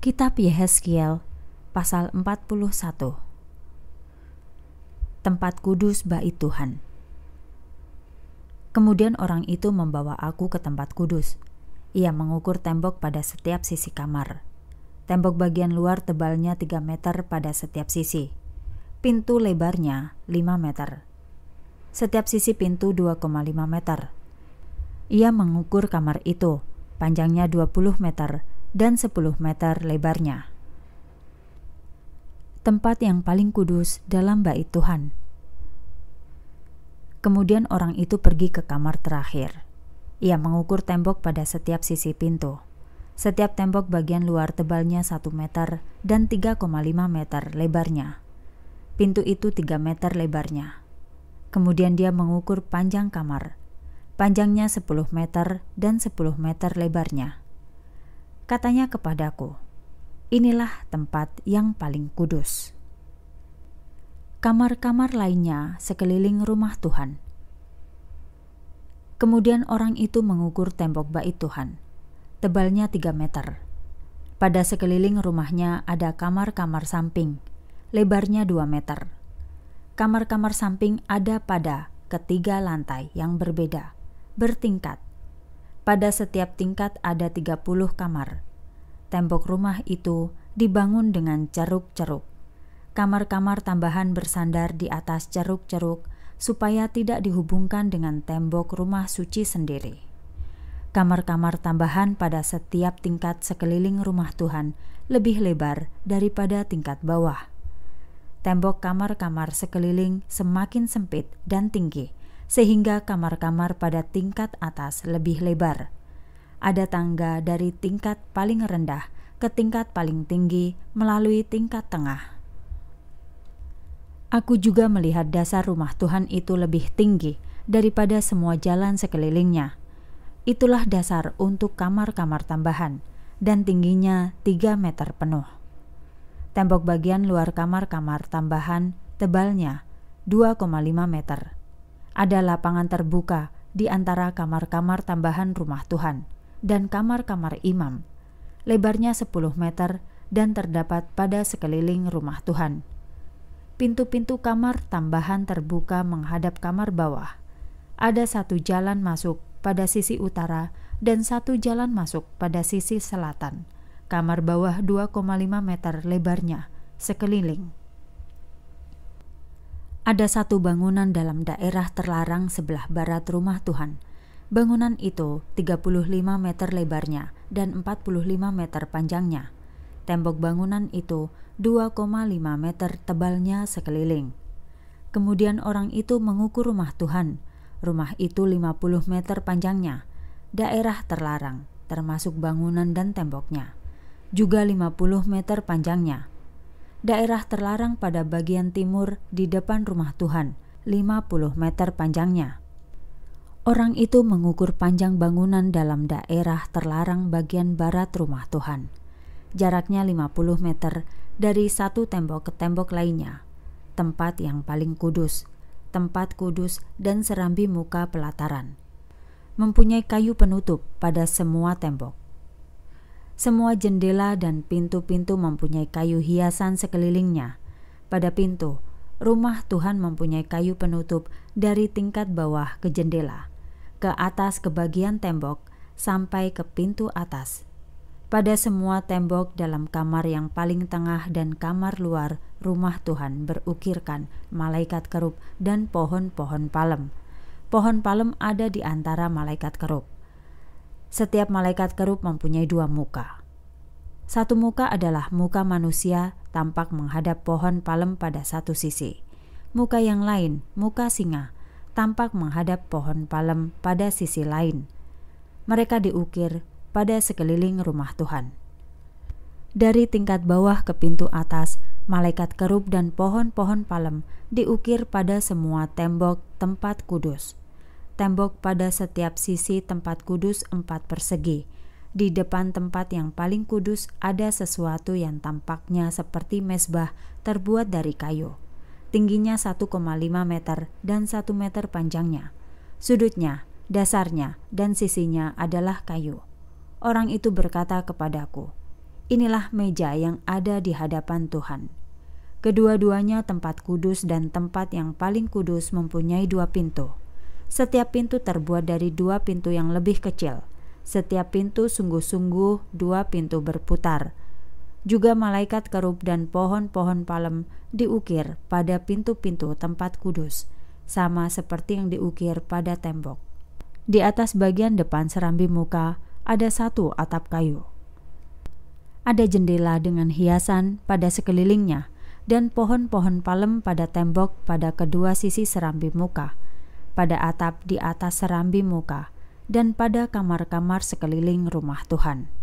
Kitab Yehezkiel pasal 41 Tempat kudus bait Tuhan Kemudian orang itu membawa aku ke tempat kudus. Ia mengukur tembok pada setiap sisi kamar. Tembok bagian luar tebalnya 3 meter pada setiap sisi. Pintu lebarnya 5 meter. Setiap sisi pintu 2,5 meter. Ia mengukur kamar itu, panjangnya 20 meter, dan 10 meter lebarnya. Tempat yang paling kudus dalam bait Tuhan. Kemudian orang itu pergi ke kamar terakhir. Ia mengukur tembok pada setiap sisi pintu. Setiap tembok bagian luar tebalnya 1 meter dan 3,5 meter lebarnya. Pintu itu 3 meter lebarnya. Kemudian dia mengukur panjang kamar. Panjangnya 10 meter dan 10 meter lebarnya Katanya kepadaku, "Inilah tempat yang paling kudus." Kamar-kamar lainnya sekeliling rumah Tuhan. Kemudian orang itu mengukur tembok bait Tuhan, tebalnya 3 meter. Pada sekeliling rumahnya ada kamar-kamar samping, lebarnya 2 meter. Kamar-kamar samping ada pada ketiga lantai yang berbeda, bertingkat pada setiap tingkat ada 30 kamar. Tembok rumah itu dibangun dengan ceruk-ceruk. Kamar-kamar tambahan bersandar di atas ceruk-ceruk supaya tidak dihubungkan dengan tembok rumah suci sendiri. Kamar-kamar tambahan pada setiap tingkat sekeliling rumah Tuhan lebih lebar daripada tingkat bawah. Tembok kamar-kamar sekeliling semakin sempit dan tinggi sehingga kamar-kamar pada tingkat atas lebih lebar. Ada tangga dari tingkat paling rendah ke tingkat paling tinggi melalui tingkat tengah. Aku juga melihat dasar rumah Tuhan itu lebih tinggi daripada semua jalan sekelilingnya. Itulah dasar untuk kamar-kamar tambahan dan tingginya 3 meter penuh. Tembok bagian luar kamar-kamar tambahan tebalnya 2,5 meter ada lapangan terbuka di antara kamar-kamar tambahan rumah Tuhan dan kamar-kamar imam. Lebarnya 10 meter dan terdapat pada sekeliling rumah Tuhan. Pintu-pintu kamar tambahan terbuka menghadap kamar bawah. Ada satu jalan masuk pada sisi utara dan satu jalan masuk pada sisi selatan. Kamar bawah 2,5 meter lebarnya, sekeliling. Ada satu bangunan dalam daerah terlarang sebelah barat rumah Tuhan. Bangunan itu 35 meter lebarnya dan 45 meter panjangnya. Tembok bangunan itu 2,5 meter tebalnya sekeliling. Kemudian orang itu mengukur rumah Tuhan. Rumah itu 50 meter panjangnya. Daerah terlarang, termasuk bangunan dan temboknya. Juga 50 meter panjangnya daerah terlarang pada bagian timur di depan rumah Tuhan, 50 meter panjangnya. Orang itu mengukur panjang bangunan dalam daerah terlarang bagian barat rumah Tuhan. Jaraknya 50 meter dari satu tembok ke tembok lainnya. Tempat yang paling kudus, tempat kudus dan serambi muka pelataran. Mempunyai kayu penutup pada semua tembok. Semua jendela dan pintu-pintu mempunyai kayu hiasan sekelilingnya. Pada pintu, rumah Tuhan mempunyai kayu penutup dari tingkat bawah ke jendela, ke atas ke bagian tembok, sampai ke pintu atas. Pada semua tembok dalam kamar yang paling tengah dan kamar luar rumah Tuhan berukirkan malaikat kerup dan pohon-pohon palem. Pohon palem ada di antara malaikat kerup. Setiap malaikat kerub mempunyai dua muka. Satu muka adalah muka manusia tampak menghadap pohon palem pada satu sisi. Muka yang lain, muka singa, tampak menghadap pohon palem pada sisi lain. Mereka diukir pada sekeliling rumah Tuhan. Dari tingkat bawah ke pintu atas, malaikat kerub dan pohon-pohon palem diukir pada semua tembok tempat kudus tembok pada setiap sisi tempat kudus empat persegi. Di depan tempat yang paling kudus ada sesuatu yang tampaknya seperti mesbah terbuat dari kayu. Tingginya 1,5 meter dan 1 meter panjangnya. Sudutnya, dasarnya, dan sisinya adalah kayu. Orang itu berkata kepadaku, Inilah meja yang ada di hadapan Tuhan. Kedua-duanya tempat kudus dan tempat yang paling kudus mempunyai dua pintu setiap pintu terbuat dari dua pintu yang lebih kecil. Setiap pintu sungguh-sungguh dua pintu berputar. Juga malaikat kerup dan pohon-pohon palem diukir pada pintu-pintu tempat kudus, sama seperti yang diukir pada tembok. Di atas bagian depan serambi muka ada satu atap kayu. Ada jendela dengan hiasan pada sekelilingnya dan pohon-pohon palem pada tembok pada kedua sisi serambi muka pada atap di atas serambi muka, dan pada kamar-kamar sekeliling rumah Tuhan.